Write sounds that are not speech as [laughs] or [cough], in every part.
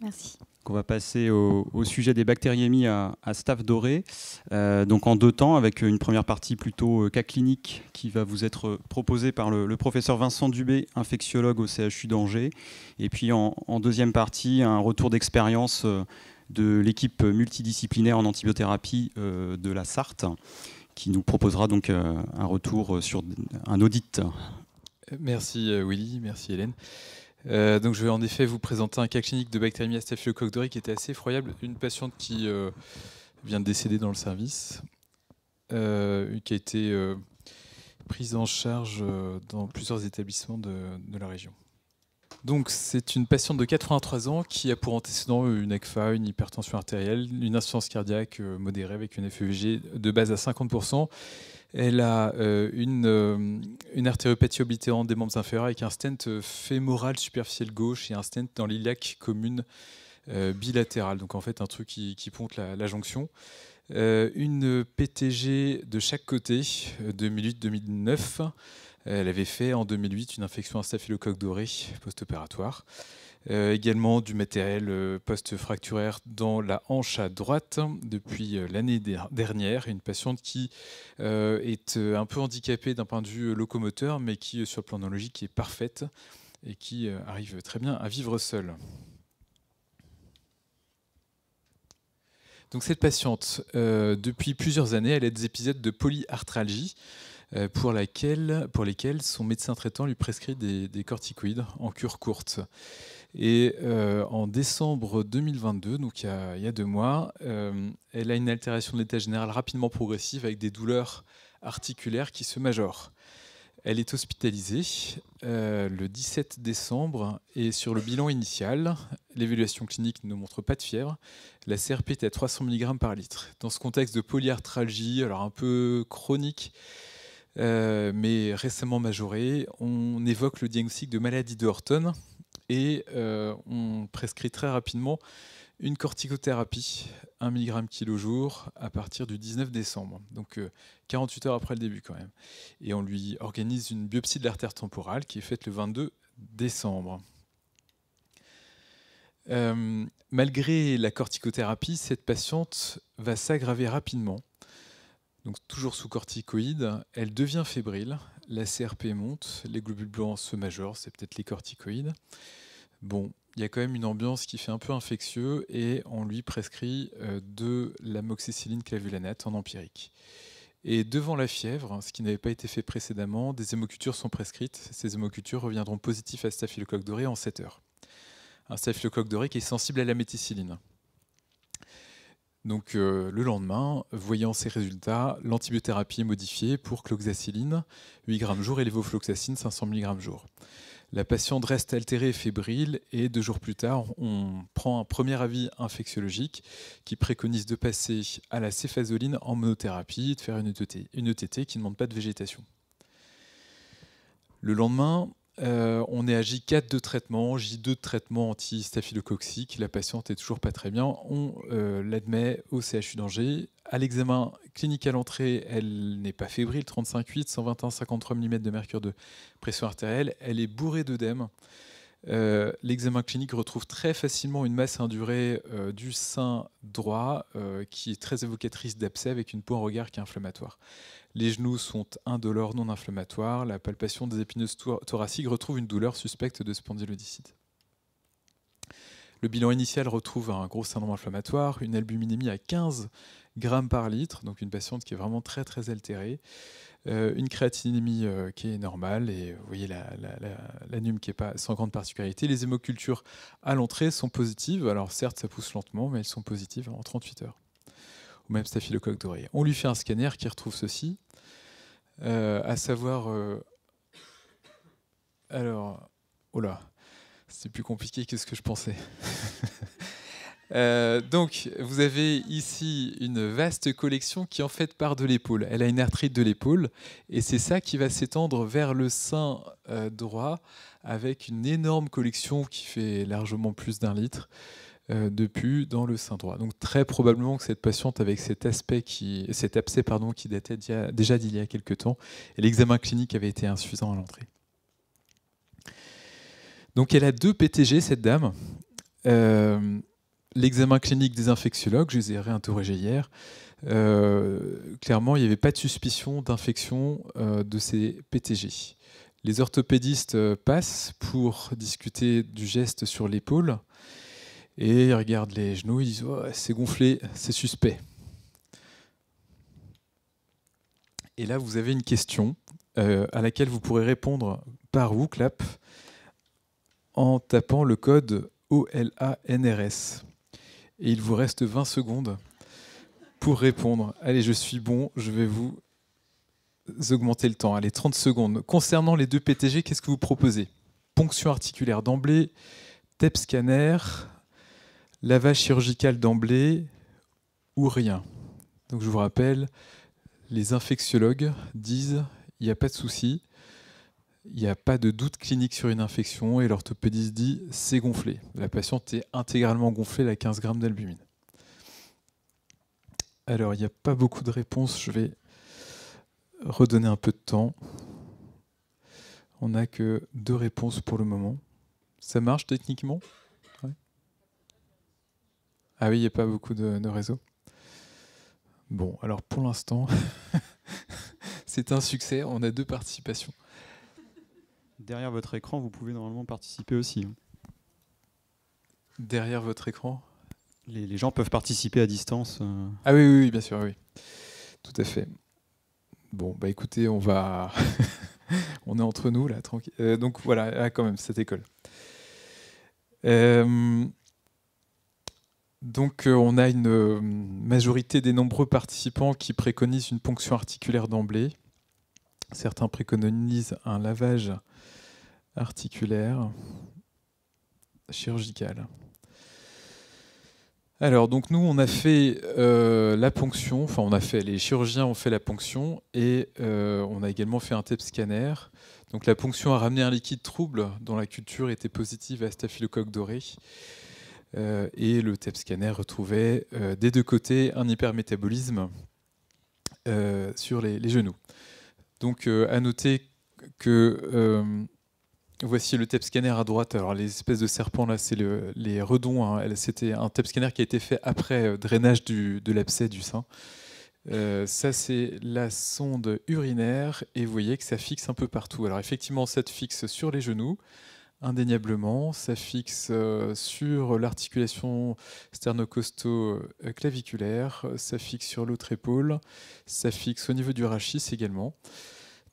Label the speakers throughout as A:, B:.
A: Merci. On va passer au, sujet des bactériémies à, à staff doré. Euh, donc en deux temps, avec une première partie plutôt euh, cas clinique qui va vous être proposée par le, professeur Vincent Dubé, infectiologue au CHU d'Angers. Et puis en, deuxième partie, un retour d'expérience euh, de l'équipe multidisciplinaire en antibiothérapie de la Sarthe, qui nous proposera donc un retour sur un audit. Merci
B: Willy, merci Hélène. Euh, donc je vais en effet vous présenter un cas clinique de bactérie staphylocoque qui était assez effroyable. Une patiente qui euh, vient de décéder dans le service, euh, qui a été prise en charge dans plusieurs établissements de la région. Donc, c'est une patiente de 83 ans qui a pour antécédent une ECFA, une hypertension artérielle, une insuffisance cardiaque euh, modérée avec une FEVG de base à 50%. Elle a euh, une, euh, une, oblitérante des membres inférieurs avec un stent fémoral superficiel gauche et un stent dans l'iliac commune bilatéral. Donc en fait un truc qui, ponte la jonction. une PTG de chaque côté 2008-2009. Elle avait fait en 2008 une infection à staphylocoque doré post-opératoire. Euh, également du matériel euh, post-fracturaire dans la hanche à droite depuis euh, l'année dernière. Une patiente qui est un peu handicapée d'un point de vue locomoteur, mais qui, sur le plan neurologique, est parfaite et qui arrive très bien à vivre seule. Donc cette patiente, depuis plusieurs années, elle a des épisodes de polyarthralgie. Euh, pour, laquelle, pour lesquelles son médecin traitant lui prescrit des, corticoïdes en cure courte. Et euh, en décembre 2022, donc il y a, deux mois, euh, elle a une altération de l'état général rapidement progressive avec des douleurs articulaires qui se majorent. Elle est hospitalisée le 17 décembre et sur le bilan initial, l'évaluation clinique ne montre pas de fièvre. La CRP est à 300 mg par litre. Dans ce contexte de polyarthralgie, alors un peu chronique, euh, mais récemment majoré, on évoque le diagnostic de maladie de Horton et euh, on prescrit très rapidement une corticothérapie, 1 mg kilo jour, à partir du 19 décembre, donc 48 euh, heures après le début quand même. Et on lui organise une biopsie de l'artère temporale qui est faite le 22 décembre. malgré la corticothérapie, cette patiente va s'aggraver rapidement donc toujours sous corticoïdes, elle devient fébrile, la CRP monte, les globules blancs se majorent, c'est peut-être les corticoïdes. Bon, il y a quand même une ambiance qui fait un peu infectieux et on lui prescrit euh, de l'amoxicilline clavulanate en empirique. Et devant la fièvre, ce qui n'avait pas été fait précédemment, des hémocultures sont prescrites. Ces hémocultures reviendront positives à staphylocoque doré en 7 heures. Un staphylocoque doré qui est sensible à la méticilline. Donc euh, le lendemain, voyant ces résultats, l'antibiothérapie est modifiée pour cloxacilline, 8 grammes jour, et lévofloxacine, 500 mg jour. La patiente reste altérée et fébrile et deux jours plus tard, on prend un premier avis infectiologique qui préconise de passer à la céphazoline en monothérapie, de faire une ETT, une ETT qui ne demande pas de végétation. Le lendemain, euh, on est à J4 de traitement, J2 de traitement anti-staphylococcique. La patiente est toujours pas très bien. On euh, l'admet au CHU d'Angers. À l'examen clinique à l'entrée, elle n'est pas fébrile, 35,8, 121, 53 mm de mercure de pression artérielle. Elle est bourrée d'œdème. Euh, l'examen clinique retrouve très facilement une masse indurée du sein droit qui est très évocatrice d'abcès avec une peau en regard qui est inflammatoire. Les genoux sont indolores non inflammatoires. La palpation des épineuses thoraciques retrouve une douleur suspecte de spondylodicite. Le bilan initial retrouve un gros syndrome inflammatoire, une albuminémie à 15 grammes par litre, donc une patiente qui est vraiment très très altérée, euh, une créatinémie euh, qui est normale et vous voyez la, qui n'est pas sans grande particularité. Les hémocultures à l'entrée sont positives, alors certes ça pousse lentement, mais elles sont positives en 38 heures. Ou même staphylocoque doré. On lui fait un scanner qui retrouve ceci, euh, à savoir. Euh, alors. Oh là, c'est plus compliqué que ce que je pensais. [laughs] Euh, donc, vous avez ici une vaste collection qui en fait part de l'épaule. Elle a une arthrite de l'épaule et c'est ça qui va s'étendre vers le sein droit avec une énorme collection qui fait largement plus d'un litre. Euh, Depuis dans le sein droit. Donc très probablement que cette patiente avec cet aspect qui, cet abcès pardon, qui datait déjà d'il y a quelques temps, et l'examen clinique avait été insuffisant à l'entrée. Donc elle a deux PTG cette dame. Euh, l'examen clinique des infectiologues, je les ai réinterrogés hier. Euh, clairement, il n'y avait pas de suspicion d'infection de ces PTG. Les orthopédistes passent pour discuter du geste sur l'épaule. Et ils regardent les genoux, ils disent c'est gonflé, c'est suspect. Et là, vous avez une question euh, à laquelle vous pourrez répondre par Wooklap en tapant le code OLANRS. Et il vous reste 20 secondes pour répondre. Allez, je suis bon, je vais vous augmenter le temps. Allez, 30 secondes. Concernant les deux PTG, qu'est-ce que vous proposez Ponction articulaire d'emblée, TEP scanner, lavage chirurgical d'emblée ou rien. Donc je vous rappelle, les infectiologues disent il n'y a pas de souci, il n'y a pas de doute clinique sur une infection et l'orthopédiste dit c'est gonflé. La patiente est intégralement gonflée à 15 grammes d'albumine. Alors il n'y a pas beaucoup de réponses, je vais redonner un peu de temps. On n'a que deux réponses pour le moment. Ça marche techniquement ah oui, il n'y a pas beaucoup de, réseaux. Bon, alors pour l'instant,
A: [laughs] c'est un succès. On a deux participations. Derrière votre écran, vous pouvez normalement participer aussi. Hein. Derrière votre écran les, gens peuvent participer à distance. Euh. Ah oui, oui, bien sûr, oui.
B: Tout à fait. Bon, bah écoutez, on va. [laughs] on est entre nous, là, tranquille. Euh, donc voilà, quand même, cette école. Euh... Donc euh, on a une euh, majorité des nombreux participants qui préconisent une ponction articulaire d'emblée. Certains préconisent un lavage articulaire chirurgical. Alors donc nous on a fait euh, la ponction, enfin on a fait les chirurgiens ont fait la ponction et on a également fait un TEP scanner. Donc la ponction a ramené un liquide trouble dont la culture était positive à staphylocoque doré. Euh, et le TEP scanner retrouvait euh, des deux côtés un hypermétabolisme euh, sur les, genoux. Donc à noter que voici le TEP scanner à droite. Alors les espèces de serpents là, c'est les redons. Hein. C'était un TEP scanner qui a été fait après drainage du, de l'abcès du sein. ça, c'est la sonde urinaire et vous voyez que ça fixe un peu partout. Alors, effectivement, ça te fixe sur les genoux, Indéniablement, ça fixe euh, sur l'articulation sternocosto-claviculaire, euh, ça fixe sur l'autre épaule, ça fixe au niveau du rachis également.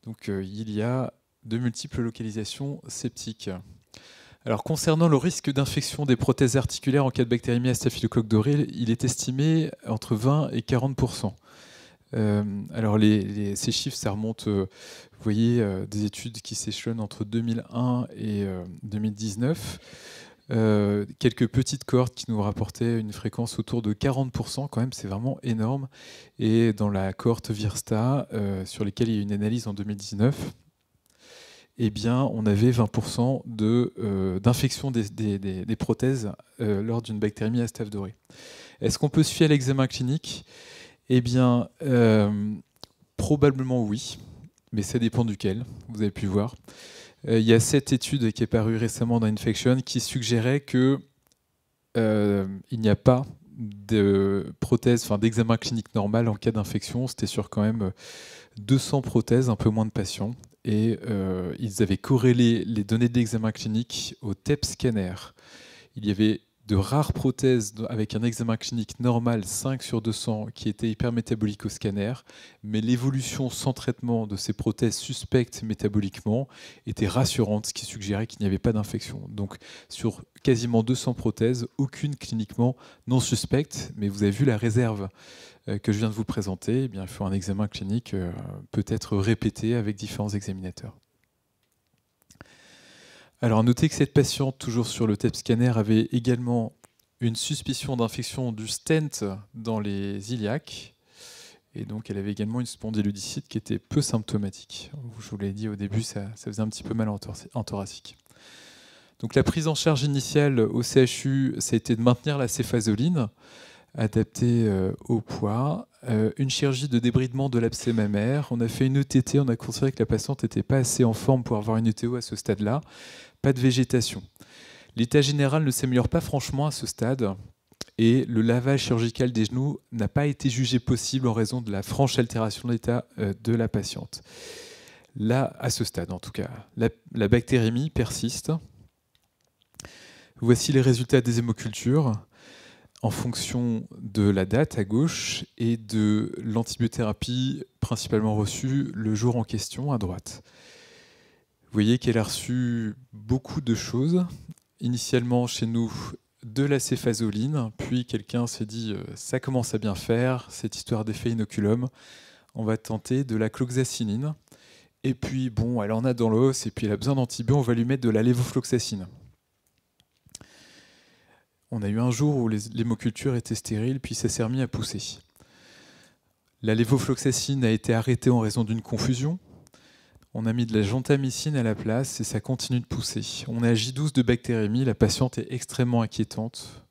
B: Donc euh, il y a de multiples localisations sceptiques. Alors concernant le risque d'infection des prothèses articulaires en cas de bactériémie à staphylocoque il est estimé entre 20 et 40 euh, alors ces chiffres, ça remonte, euh, vous voyez, euh, des études qui s'échelonnent entre 2001 et 2019. quelques petites cohortes qui nous rapportaient une fréquence autour de 40%, quand même, c'est vraiment énorme. Et dans la cohorte Virsta, sur lesquelles il y a eu une analyse en 2019, eh bien, on avait 20% d'infection des, prothèses lors d'une bactérie à staph doré. Est-ce qu'on peut se fier à l'examen clinique eh bien, euh, probablement oui, mais ça dépend duquel, vous avez pu voir. Euh, il y a cette étude qui est parue récemment dans Infection qui suggérait que euh, il n'y a pas de prothèse, enfin d'examen clinique normal en cas d'infection. C'était sur quand même 200 prothèses, un peu moins de patients. Et ils avaient corrélé les données d'examen clinique au TEP scanner. Il y avait de rares prothèses avec un examen clinique normal 5 sur 200 qui étaient hypermétaboliques au scanner, mais l'évolution sans traitement de ces prothèses suspectes métaboliquement était rassurante, ce qui suggérait qu'il n'y avait pas d'infection. Donc sur quasiment 200 prothèses, aucune cliniquement non suspecte, mais vous avez vu la réserve euh, que je viens de vous présenter, eh il faut un examen clinique euh, peut-être répété avec différents examinateurs. Alors, notez que cette patiente, toujours sur le TEP scanner, avait également une suspicion d'infection du stent dans les iliaques. Et donc, elle avait également une spondylodicite qui était peu symptomatique. Je vous l'ai dit au début, ça, faisait un petit peu mal en, thoracique. Donc, la prise en charge initiale au CHU, ça a été de maintenir la céphazoline adapté euh, au poids. Euh, une chirurgie de débridement de l'abcès mammaire. On a fait une ETT, on a considéré que la patiente n'était pas assez en forme pour avoir une ETO à ce stade-là. Pas de végétation. L'état général ne s'améliore pas franchement à ce stade et le lavage chirurgical des genoux n'a pas été jugé possible en raison de la franche altération de l'état euh, de la patiente. Là, à ce stade en tout cas, la, la bactérémie persiste. Voici les résultats des hémocultures en fonction de la date à gauche et de l'antibiothérapie principalement reçue le jour en question à droite. Vous voyez qu'elle a reçu beaucoup de choses. Initialement chez nous, de la céphazoline, puis quelqu'un s'est dit euh, ça commence à bien faire, cette histoire d'effet inoculum, on va tenter de la cloxacinine. Et puis bon, elle en a dans l'os et puis elle a besoin d'antibio, on va lui mettre de la lévofloxacine. On a eu un jour où l'hémoculture était stérile, puis ça s'est remis à pousser. La lévofloxacine a été arrêtée en raison d'une confusion. On a mis de la gentamicine à la place et ça continue de pousser. On a J12 de bactériémie, la patiente est extrêmement inquiétante.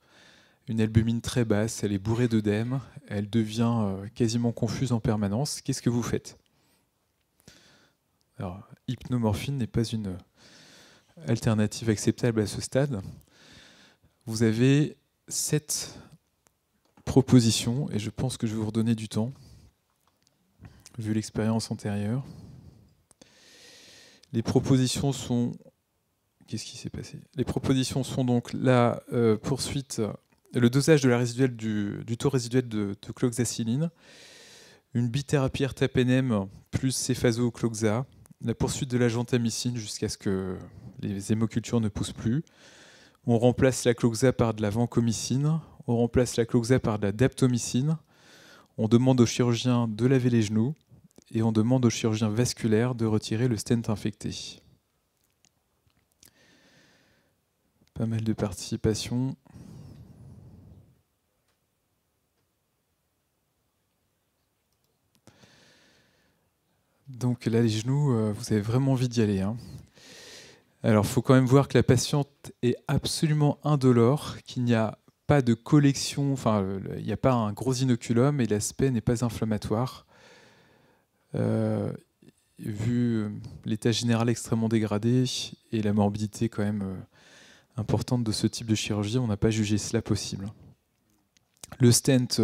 B: Une albumine très basse, elle est bourrée d'œdème, elle devient euh, quasiment confuse en permanence. Qu'est-ce que vous faites Alors, hypnomorphine n'est pas une euh, alternative acceptable à ce stade vous avez sept propositions, et je pense que je vais vous redonner du temps, vu l'expérience antérieure. Les propositions sont... Qu'est-ce qui s'est passé Les propositions sont donc la euh, poursuite, le dosage de la résiduelle du, taux résiduel de, de cloxacilline, une bithérapie RTAP-NM plus céphazo cloxa, la poursuite de la gentamicine jusqu'à ce que les hémocultures ne poussent plus, on remplace la cloxa par de la vancomycine, on remplace la cloxa par de la daptomycine, on demande au chirurgien de laver les genoux et on demande au chirurgien vasculaire de retirer le stent infecté. Pas mal de participation. Donc là, les genoux, euh, vous avez vraiment envie d'y aller. Hein. Alors, il faut quand même voir que la patiente est absolument indolore, qu'il n'y a pas de collection, enfin, il n'y a pas un gros inoculum et l'aspect n'est pas inflammatoire. Euh, vu euh, l'état général extrêmement dégradé et la morbidité quand même euh, importante de ce type de chirurgie, on n'a pas jugé cela possible. Le stent,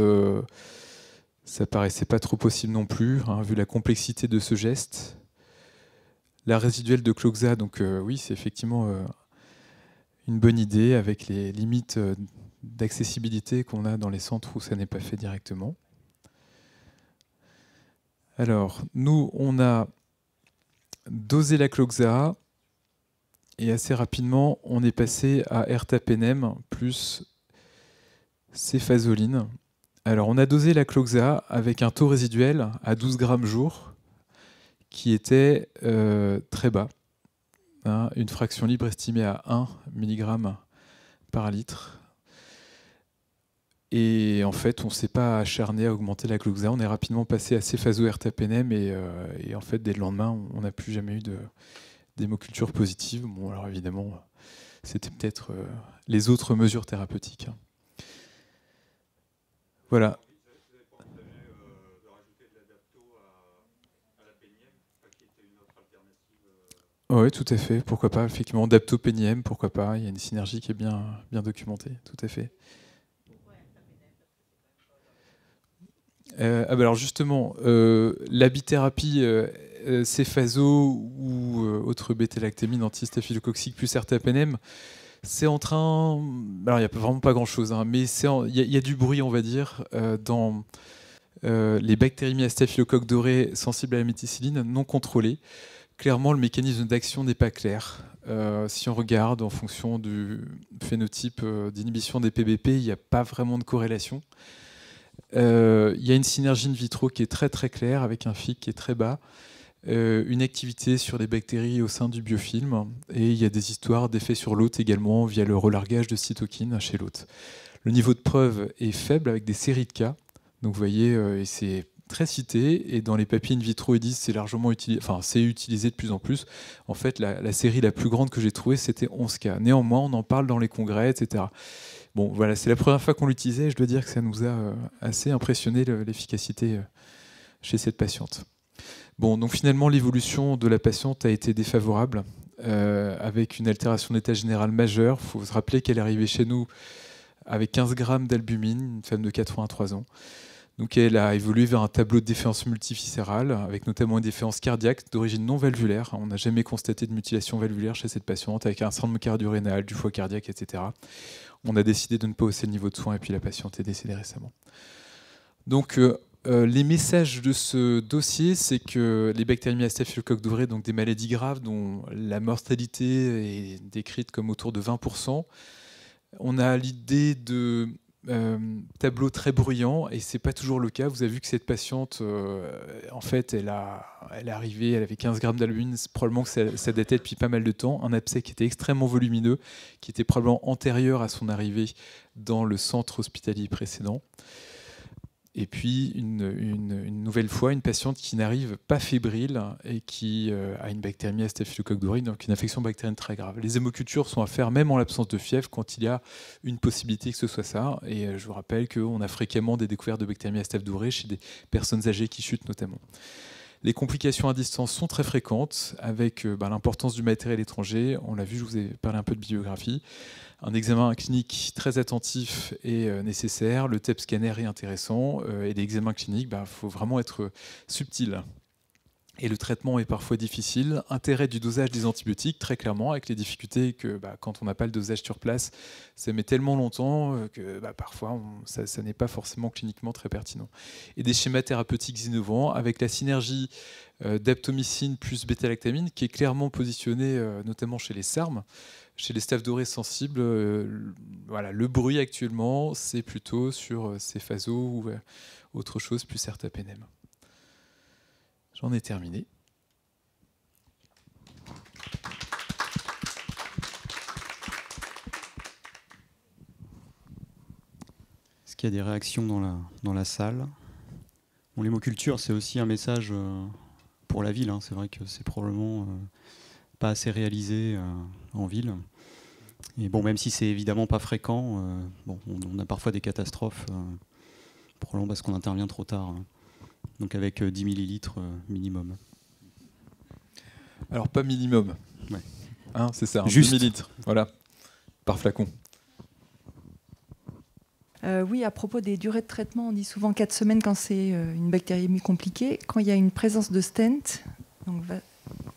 B: ça paraissait pas trop possible non plus, hein, vu la complexité de ce geste la résiduelle de Cloxa. Donc euh, oui, c'est effectivement euh, une bonne idée avec les limites euh, d'accessibilité qu'on a dans les centres où ça n'est pas fait directement. Alors, nous, on a dosé la Cloxa et assez rapidement, on est passé à ertapenem plus céphazoline. Alors, on a dosé la Cloxa avec un taux résiduel à 12 grammes jour qui était euh, très bas. Hein, une fraction libre estimée à 1 mg par litre. Et en fait, on ne s'est pas acharné à augmenter la gloxa. On est rapidement passé à ces RTPNM et, euh, et, en fait, dès le lendemain, on n'a plus jamais eu d'hémoculture positive. Bon, alors évidemment, c'était peut-être euh, les autres mesures thérapeutiques. Hein. Voilà. Oui, tout à fait. Pourquoi pas Effectivement, dapto pourquoi pas Il y a une synergie qui est bien, documentée, tout à fait. Euh, ah ben alors justement, euh, la bithérapie euh, euh, céphaso ou autre bêta anti-staphylococcique plus RTAPNM, c'est en train... Alors il n'y a vraiment pas grand-chose, hein, mais il y, a du bruit, on va dire, dans les bactéries à dorées sensibles à la méticilline non contrôlées clairement, le mécanisme d'action n'est pas clair. Euh, si on regarde en fonction du phénotype euh, d'inhibition des PBP, il n'y a pas vraiment de corrélation. Euh, il y a une synergie in vitro qui est très très claire avec un FIC qui est très bas, une activité sur les bactéries au sein du biofilm, et il y a des histoires d'effets sur l'hôte également via le relargage de cytokines chez l'hôte. Le niveau de preuve est faible avec des séries de cas. Donc vous voyez, et c'est très cité et dans les papiers in vitro ils disent c'est largement utilisé, enfin c'est utilisé de plus en plus. En fait, la, série la plus grande que j'ai trouvée c'était 11 cas. Néanmoins, on en parle dans les congrès, etc. Bon, voilà, c'est la première fois qu'on l'utilisait et je dois dire que ça nous a euh, assez impressionné l'efficacité euh, chez cette patiente. Bon, donc finalement l'évolution de la patiente a été défavorable euh, avec une altération d'état général majeure. Il faut se rappeler qu'elle est arrivée chez nous avec 15 grammes d'albumine, une femme de 83 ans elle a évolué vers un tableau de déférence multiviscérale, avec notamment une déférence cardiaque d'origine non valvulaire. On n'a jamais constaté de mutilation valvulaire chez cette patiente, avec un syndrome cardio-rénal, du foie cardiaque, etc. On a décidé de ne pas hausser le niveau de soins, et puis la patiente est décédée récemment. Donc euh, euh, les messages de ce dossier, c'est que les bactéries à staphylocoque donc des maladies graves dont la mortalité est décrite comme autour de 20%, on a l'idée de euh, tableau très bruyant et c'est pas toujours le cas. Vous avez vu que cette patiente, euh, en fait, elle, a, elle est arrivée, elle avait 15 grammes d'albumine, probablement que ça, datait depuis pas mal de temps. Un abcès qui était extrêmement volumineux, qui était probablement antérieur à son arrivée dans le centre hospitalier précédent. Et puis, une, nouvelle fois, une patiente qui n'arrive pas fébrile et qui euh, a une bactérie à staphylocoque dorine, donc une infection bactérienne très grave. Les hémocultures sont à faire même en l'absence de fièvre quand il y a une possibilité que ce soit ça. Et euh, je vous rappelle qu'on a fréquemment des découvertes de bactéries à staph chez des personnes âgées qui chutent notamment. Les complications à distance sont très fréquentes avec euh, bah, l'importance du matériel étranger. On l'a vu, je vous ai parlé un peu de biographie. Un examen clinique très attentif est euh, nécessaire. Le TEP scanner est intéressant. Euh, et l'examen clinique, il bah, faut vraiment être subtil et le traitement est parfois difficile. Intérêt du dosage des antibiotiques, très clairement, avec les difficultés que bah, quand on n'a pas le dosage sur place, ça met tellement longtemps euh, que bah, parfois ça, n'est pas forcément cliniquement très pertinent. Et des schémas thérapeutiques innovants, avec la synergie euh, d'aptomycine plus bêta-lactamine, qui est clairement positionnée euh, notamment chez les SARM, chez les staves dorés sensibles. voilà, le bruit actuellement, c'est plutôt sur ces phasos ou autre chose, plus à PNM. J'en ai terminé.
A: Est-ce qu'il y a des réactions dans la, dans la salle bon, L'hémoculture, c'est aussi un message euh, pour la ville. Hein. C'est vrai que c'est probablement euh, pas assez réalisé euh, en ville. Et bon, même si c'est évidemment pas fréquent, on, a parfois des catastrophes, probablement parce qu'on intervient trop tard. Hein donc avec 10 euh, millilitres euh, minimum.
B: Alors pas minimum,
A: ouais. Hein, c'est ça, hein, juste 10 millilitres, voilà, par flacon. Euh, oui, à propos des durées de traitement, on dit souvent 4 semaines quand c'est une bactérie bactériémie compliquée. Quand il y a une présence de stent,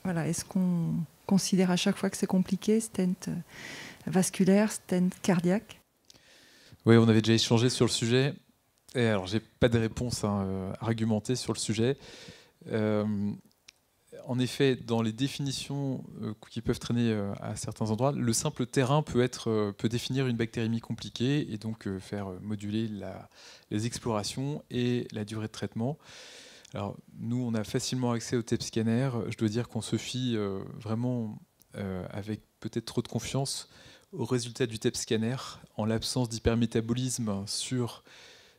A: voilà, est-ce qu'on considère à chaque fois que c'est compliqué, stent vasculaire, stent cardiaque
B: Oui, on avait déjà échangé sur le sujet. Et alors, j'ai pas de réponse hein, euh, argumentée sur le sujet. Euh, en effet, dans les définitions euh, qui peuvent traîner à certains endroits, le simple terrain peut, être, peut définir une bactériémie compliquée et donc faire moduler les explorations et la durée de traitement. Alors, nous, on a facilement accès au TEP scanner. Je dois dire qu'on se fie vraiment avec peut-être trop de confiance aux résultats du TEP scanner en l'absence d'hypermétabolisme sur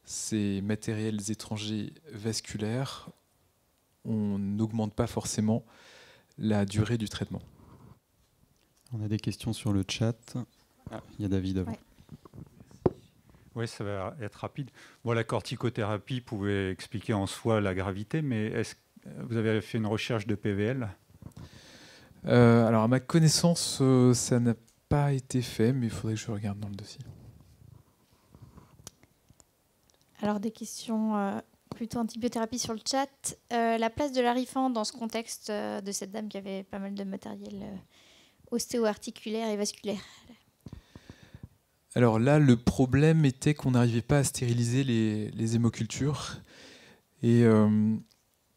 B: ces matériels étrangers vasculaires, on n'augmente pas forcément la durée du traitement.
A: On a des questions sur le chat. Ah. il y a David avant. Oui, ça va être rapide. Bon, la corticothérapie pouvait expliquer en soi la gravité, mais est-ce vous avez fait une recherche de PVL
B: euh, Alors, à ma connaissance, euh, ça n'a pas été fait, mais il faudrait que je regarde dans le dossier. Alors des questions euh, plutôt antibiothérapie sur le chat. Euh, la place de l'arifan dans ce contexte euh, de cette dame qui avait pas mal de matériel ostéo-articulaire et vasculaire alors là, le problème était qu'on n'arrivait pas à stériliser les, hémocultures. Et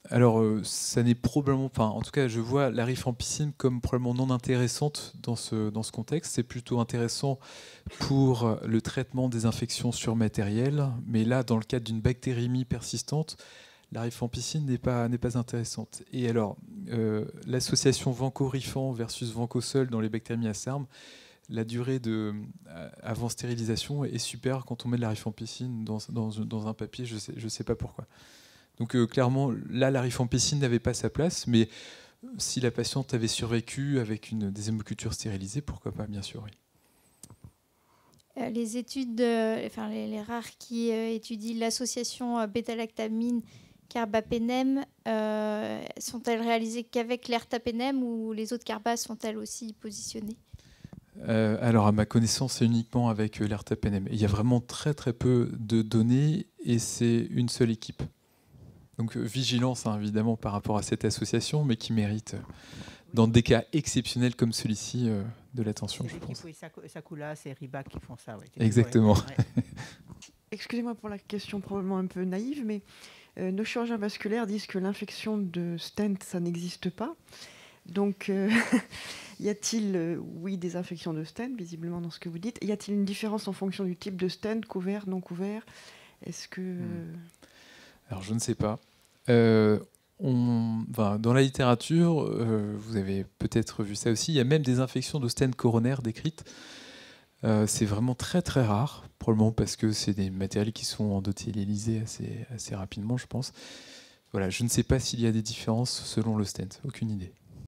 B: alors, euh, ça n'est probablement pas. En tout cas, je vois la rifampicine piscine comme probablement non intéressante dans ce, contexte. C'est plutôt intéressant pour le traitement des infections sur matériel. Mais là, dans le cadre d'une bactérémie persistante, la rifampicine piscine n'est pas, intéressante. Et alors, euh, l'association vanco versus vanco dans les bactéries à la durée de, euh, avant stérilisation est super quand on met de la rifampicine piscine dans, un papier, je ne sais pas pourquoi. Donc euh, clairement, là, la rifampicine n'avait pas sa place, mais euh, si la patiente avait survécu avec une, des hémocultures stérilisées, pourquoi pas, bien sûr, euh, Les études, enfin les, rares qui étudient l'association bêta-lactamine sont-elles réalisées qu'avec l'ertapénème ou les autres carbas sont-elles aussi positionnées alors, à ma connaissance, c'est uniquement avec l'ertapénem. Il y a vraiment très très peu de données et c'est une seule équipe. Donc euh, vigilance hein, évidemment par rapport à cette association, mais qui mérite, euh, dans des cas exceptionnels comme celui-ci, euh, de l'attention, je pense.
A: c'est Ribac qui font ça. Exactement. [laughs] Excusez-moi pour la question probablement un peu naïve, mais nos chirurgiens vasculaires disent que l'infection de stent, ça n'existe pas. Donc, [laughs] y a-t-il, oui, des infections de stent, visiblement dans ce que vous dites. Y a-t-il une différence en fonction du type de stent, couvert, non couvert Est-ce que... Hmm.
B: Alors je ne sais pas. Euh, on, dans la littérature, euh, vous avez peut-être vu ça aussi, il y a même des infections de stènes coronaires décrites. Euh, c'est vraiment très très rare, probablement parce que c'est des matériels qui sont et assez, assez rapidement, je pense. Voilà, je ne sais pas s'il y a des différences selon le stent, aucune idée.